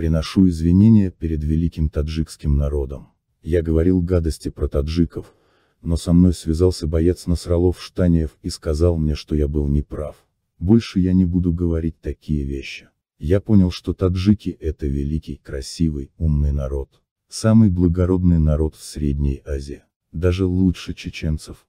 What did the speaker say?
Приношу извинения перед великим таджикским народом. Я говорил гадости про таджиков, но со мной связался боец Насралов Штаниев и сказал мне, что я был неправ. Больше я не буду говорить такие вещи. Я понял, что таджики – это великий, красивый, умный народ. Самый благородный народ в Средней Азии. Даже лучше чеченцев.